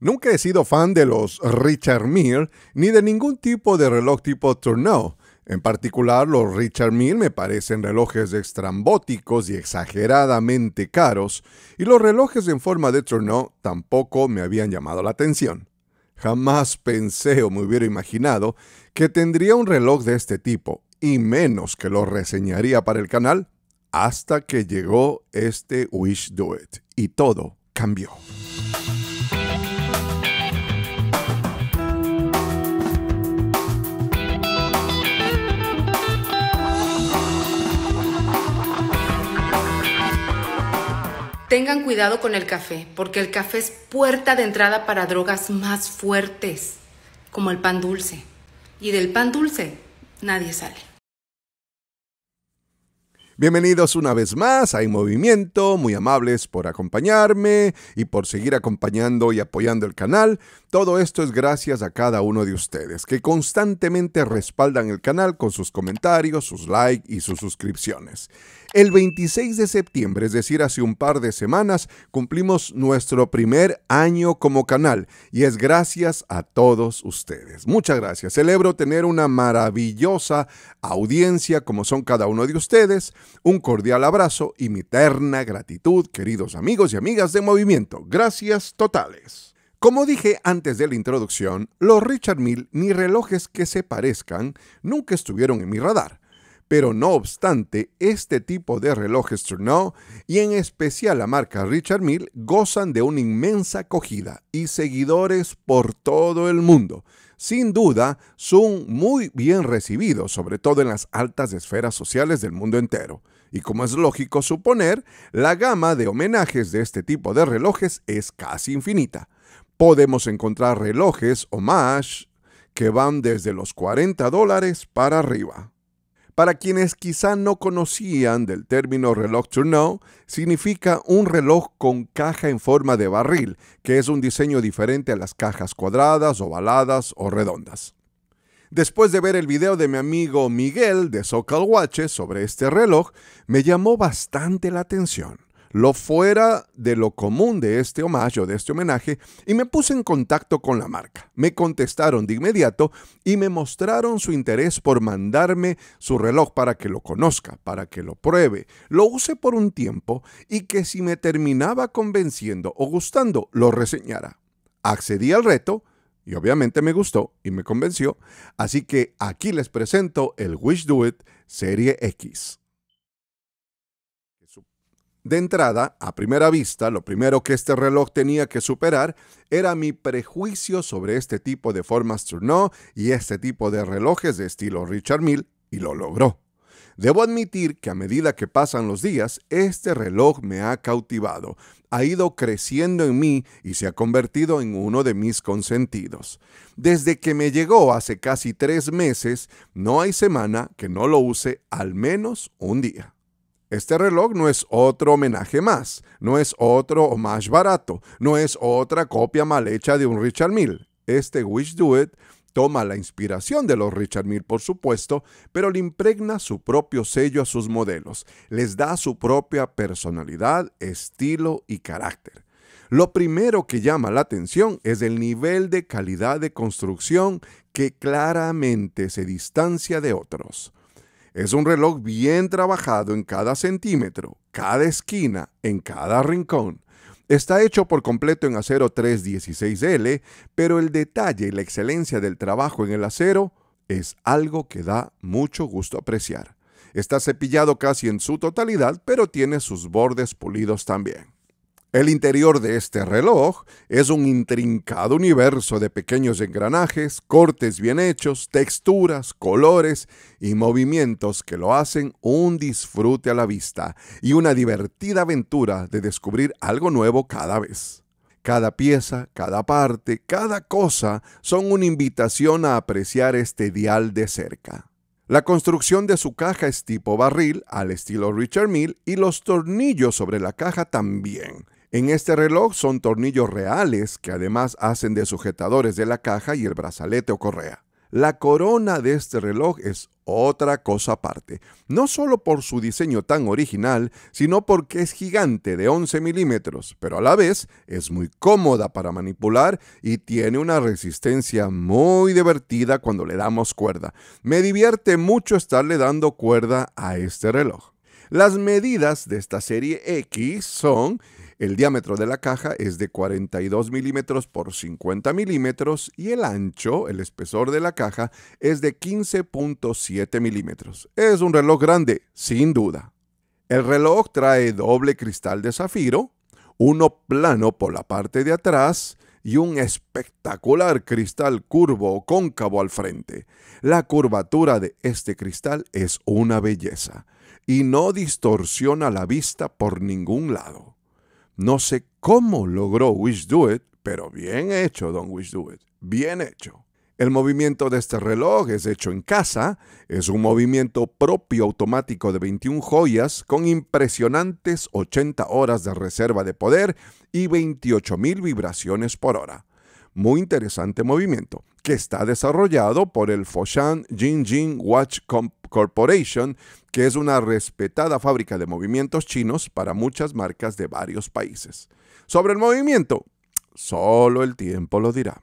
Nunca he sido fan de los Richard Mille ni de ningún tipo de reloj tipo Tourneau. En particular, los Richard Mille me parecen relojes estrambóticos y exageradamente caros, y los relojes en forma de Tourneau tampoco me habían llamado la atención. Jamás pensé o me hubiera imaginado que tendría un reloj de este tipo, y menos que lo reseñaría para el canal, hasta que llegó este Wish Do It, y todo cambió. Tengan cuidado con el café, porque el café es puerta de entrada para drogas más fuertes, como el pan dulce. Y del pan dulce nadie sale. Bienvenidos una vez más a Movimiento, muy amables por acompañarme y por seguir acompañando y apoyando el canal. Todo esto es gracias a cada uno de ustedes que constantemente respaldan el canal con sus comentarios, sus likes y sus suscripciones. El 26 de septiembre, es decir, hace un par de semanas, cumplimos nuestro primer año como canal y es gracias a todos ustedes. Muchas gracias. Celebro tener una maravillosa audiencia como son cada uno de ustedes un cordial abrazo y mi eterna gratitud, queridos amigos y amigas de Movimiento. Gracias totales. Como dije antes de la introducción, los Richard Mill ni relojes que se parezcan nunca estuvieron en mi radar. Pero no obstante, este tipo de relojes Trono y en especial la marca Richard Mill gozan de una inmensa acogida y seguidores por todo el mundo sin duda son muy bien recibidos, sobre todo en las altas esferas sociales del mundo entero. Y como es lógico suponer, la gama de homenajes de este tipo de relojes es casi infinita. Podemos encontrar relojes homage que van desde los 40 dólares para arriba. Para quienes quizá no conocían del término reloj know, significa un reloj con caja en forma de barril, que es un diseño diferente a las cajas cuadradas, ovaladas o redondas. Después de ver el video de mi amigo Miguel de Socal Watches sobre este reloj, me llamó bastante la atención lo fuera de lo común de este de este homenaje y me puse en contacto con la marca. Me contestaron de inmediato y me mostraron su interés por mandarme su reloj para que lo conozca, para que lo pruebe, lo use por un tiempo y que si me terminaba convenciendo o gustando, lo reseñara. Accedí al reto y obviamente me gustó y me convenció, así que aquí les presento el Wish Do It Serie X. De entrada, a primera vista, lo primero que este reloj tenía que superar era mi prejuicio sobre este tipo de formas Tourneau y este tipo de relojes de estilo Richard Mille, y lo logró. Debo admitir que a medida que pasan los días, este reloj me ha cautivado, ha ido creciendo en mí y se ha convertido en uno de mis consentidos. Desde que me llegó hace casi tres meses, no hay semana que no lo use al menos un día. Este reloj no es otro homenaje más, no es otro o más barato, no es otra copia mal hecha de un Richard Mille. Este Wish Duet toma la inspiración de los Richard Mille, por supuesto, pero le impregna su propio sello a sus modelos, les da su propia personalidad, estilo y carácter. Lo primero que llama la atención es el nivel de calidad de construcción que claramente se distancia de otros. Es un reloj bien trabajado en cada centímetro, cada esquina, en cada rincón. Está hecho por completo en acero 316L, pero el detalle y la excelencia del trabajo en el acero es algo que da mucho gusto apreciar. Está cepillado casi en su totalidad, pero tiene sus bordes pulidos también. El interior de este reloj es un intrincado universo de pequeños engranajes, cortes bien hechos, texturas, colores y movimientos que lo hacen un disfrute a la vista y una divertida aventura de descubrir algo nuevo cada vez. Cada pieza, cada parte, cada cosa son una invitación a apreciar este dial de cerca. La construcción de su caja es tipo barril al estilo Richard Mill y los tornillos sobre la caja también. En este reloj son tornillos reales que además hacen de sujetadores de la caja y el brazalete o correa. La corona de este reloj es otra cosa aparte, no solo por su diseño tan original, sino porque es gigante de 11 milímetros, pero a la vez es muy cómoda para manipular y tiene una resistencia muy divertida cuando le damos cuerda. Me divierte mucho estarle dando cuerda a este reloj. Las medidas de esta serie X son el diámetro de la caja es de 42 milímetros por 50 milímetros y el ancho, el espesor de la caja, es de 15.7 milímetros. Es un reloj grande, sin duda. El reloj trae doble cristal de zafiro, uno plano por la parte de atrás y un espectacular cristal curvo o cóncavo al frente. La curvatura de este cristal es una belleza y no distorsiona la vista por ningún lado. No sé cómo logró Wish Do It, pero bien hecho, Don Wish Do It. Bien hecho. El movimiento de este reloj es hecho en casa, es un movimiento propio automático de 21 joyas con impresionantes 80 horas de reserva de poder y 28.000 vibraciones por hora. Muy interesante movimiento, que está desarrollado por el Foshan Jinjin Watch Corporation que es una respetada fábrica de movimientos chinos para muchas marcas de varios países. Sobre el movimiento, solo el tiempo lo dirá.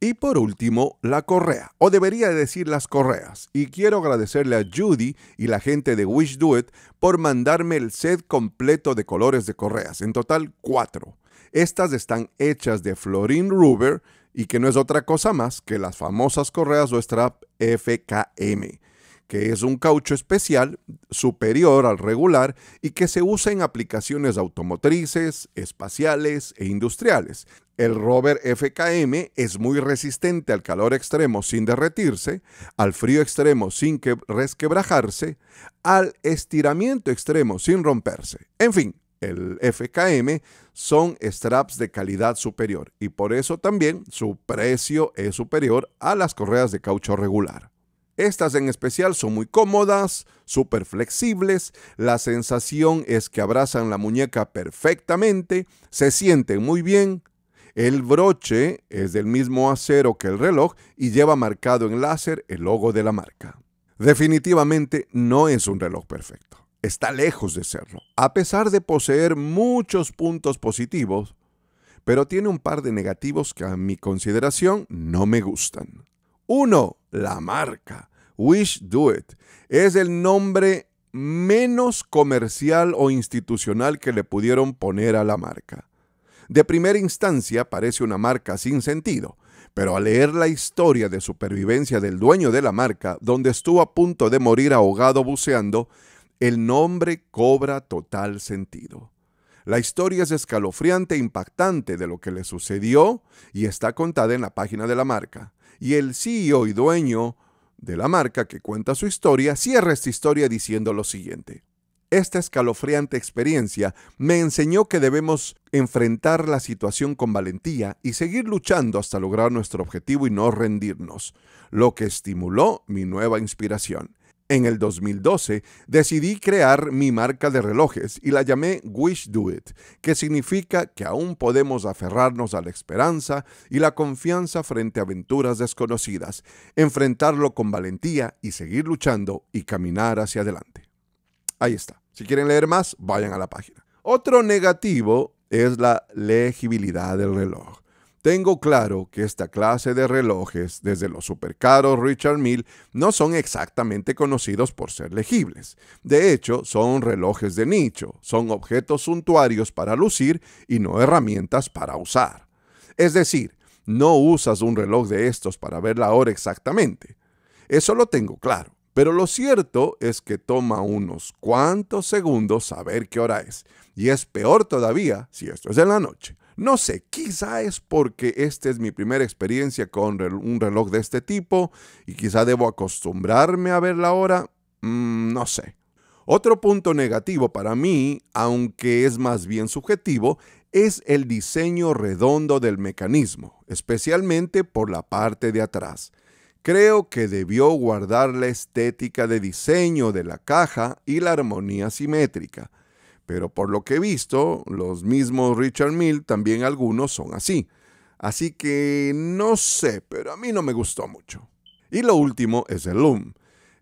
Y por último, la correa, o debería decir las correas. Y quiero agradecerle a Judy y la gente de Wish Do It por mandarme el set completo de colores de correas, en total cuatro. Estas están hechas de Florin Ruber y que no es otra cosa más que las famosas correas strap FKM que es un caucho especial superior al regular y que se usa en aplicaciones automotrices, espaciales e industriales. El rover FKM es muy resistente al calor extremo sin derretirse, al frío extremo sin que resquebrajarse, al estiramiento extremo sin romperse. En fin, el FKM son straps de calidad superior y por eso también su precio es superior a las correas de caucho regular. Estas en especial son muy cómodas, súper flexibles, la sensación es que abrazan la muñeca perfectamente, se sienten muy bien. El broche es del mismo acero que el reloj y lleva marcado en láser el logo de la marca. Definitivamente no es un reloj perfecto, está lejos de serlo, a pesar de poseer muchos puntos positivos, pero tiene un par de negativos que a mi consideración no me gustan. 1 la marca. Wish Do It. Es el nombre menos comercial o institucional que le pudieron poner a la marca. De primera instancia parece una marca sin sentido, pero al leer la historia de supervivencia del dueño de la marca, donde estuvo a punto de morir ahogado buceando, el nombre cobra total sentido. La historia es escalofriante e impactante de lo que le sucedió y está contada en la página de la marca y el CEO y dueño de la marca que cuenta su historia cierra esta historia diciendo lo siguiente. Esta escalofriante experiencia me enseñó que debemos enfrentar la situación con valentía y seguir luchando hasta lograr nuestro objetivo y no rendirnos, lo que estimuló mi nueva inspiración. En el 2012 decidí crear mi marca de relojes y la llamé Wish Do It, que significa que aún podemos aferrarnos a la esperanza y la confianza frente a aventuras desconocidas, enfrentarlo con valentía y seguir luchando y caminar hacia adelante. Ahí está. Si quieren leer más, vayan a la página. Otro negativo es la legibilidad del reloj. Tengo claro que esta clase de relojes, desde los supercaros Richard Mille, no son exactamente conocidos por ser legibles. De hecho, son relojes de nicho, son objetos suntuarios para lucir y no herramientas para usar. Es decir, no usas un reloj de estos para ver la hora exactamente. Eso lo tengo claro. Pero lo cierto es que toma unos cuantos segundos saber qué hora es. Y es peor todavía si esto es en la noche. No sé, quizá es porque esta es mi primera experiencia con un reloj de este tipo y quizá debo acostumbrarme a ver la hora. Mm, no sé. Otro punto negativo para mí, aunque es más bien subjetivo, es el diseño redondo del mecanismo, especialmente por la parte de atrás. Creo que debió guardar la estética de diseño de la caja y la armonía simétrica, pero por lo que he visto, los mismos Richard Mill también algunos son así. Así que no sé, pero a mí no me gustó mucho. Y lo último es el loom.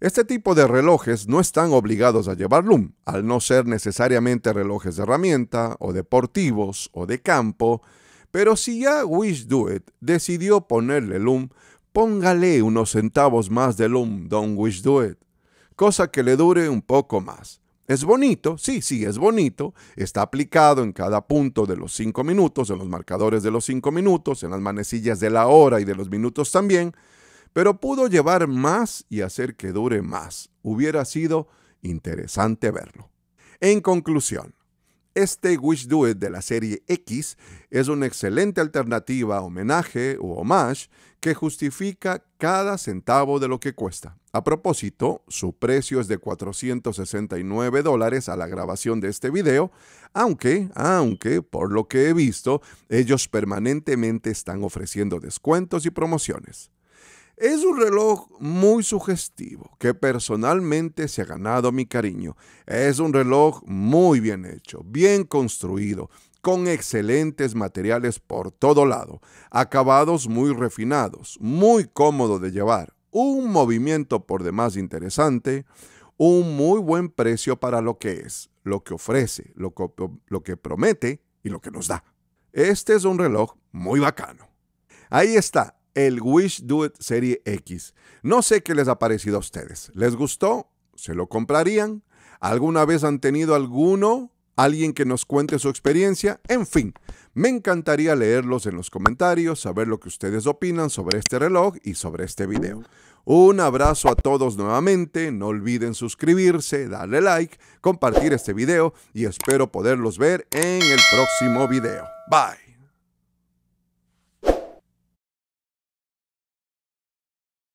Este tipo de relojes no están obligados a llevar loom, al no ser necesariamente relojes de herramienta o deportivos o de campo, pero si ya Wish Do It decidió ponerle loom, póngale unos centavos más de Loom Don't Wish Do It, cosa que le dure un poco más. Es bonito, sí, sí, es bonito, está aplicado en cada punto de los cinco minutos, en los marcadores de los cinco minutos, en las manecillas de la hora y de los minutos también, pero pudo llevar más y hacer que dure más. Hubiera sido interesante verlo. En conclusión, este Wish Do It de la serie X es una excelente alternativa, homenaje o homage que justifica cada centavo de lo que cuesta. A propósito, su precio es de 469 dólares a la grabación de este video, aunque, aunque, por lo que he visto, ellos permanentemente están ofreciendo descuentos y promociones. Es un reloj muy sugestivo que personalmente se ha ganado mi cariño. Es un reloj muy bien hecho, bien construido, con excelentes materiales por todo lado, acabados muy refinados, muy cómodo de llevar, un movimiento por demás interesante, un muy buen precio para lo que es, lo que ofrece, lo que, promete y lo que nos da. Este es un reloj muy bacano. Ahí está, el Wish Do It Serie X. No sé qué les ha parecido a ustedes. ¿Les gustó? ¿Se lo comprarían? ¿Alguna vez han tenido alguno? alguien que nos cuente su experiencia, en fin. Me encantaría leerlos en los comentarios, saber lo que ustedes opinan sobre este reloj y sobre este video. Un abrazo a todos nuevamente, no olviden suscribirse, darle like, compartir este video y espero poderlos ver en el próximo video. Bye.